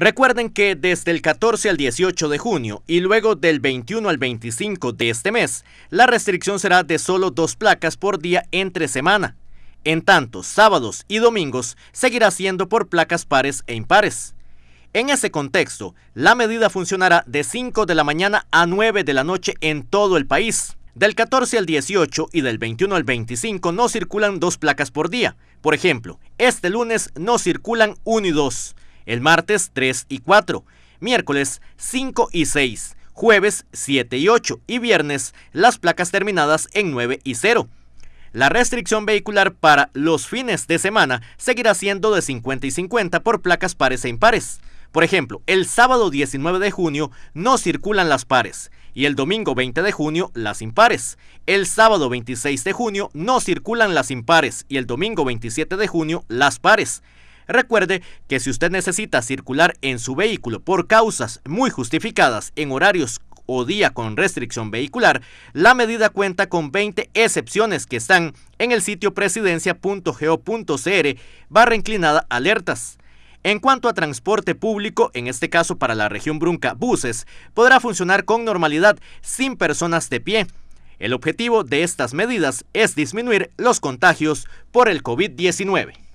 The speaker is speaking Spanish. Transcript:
Recuerden que desde el 14 al 18 de junio y luego del 21 al 25 de este mes, la restricción será de solo dos placas por día entre semana. En tanto, sábados y domingos seguirá siendo por placas pares e impares. En ese contexto, la medida funcionará de 5 de la mañana a 9 de la noche en todo el país. Del 14 al 18 y del 21 al 25 no circulan dos placas por día. Por ejemplo, este lunes no circulan 1 y 2, el martes 3 y 4, miércoles 5 y 6, jueves 7 y 8 y viernes las placas terminadas en 9 y 0. La restricción vehicular para los fines de semana seguirá siendo de 50 y 50 por placas pares e impares. Por ejemplo, el sábado 19 de junio no circulan las pares y el domingo 20 de junio las impares. El sábado 26 de junio no circulan las impares y el domingo 27 de junio las pares. Recuerde que si usted necesita circular en su vehículo por causas muy justificadas en horarios o día con restricción vehicular, la medida cuenta con 20 excepciones que están en el sitio presidencia.go.cr barra inclinada alertas. En cuanto a transporte público, en este caso para la región Brunca, buses, podrá funcionar con normalidad sin personas de pie. El objetivo de estas medidas es disminuir los contagios por el COVID-19.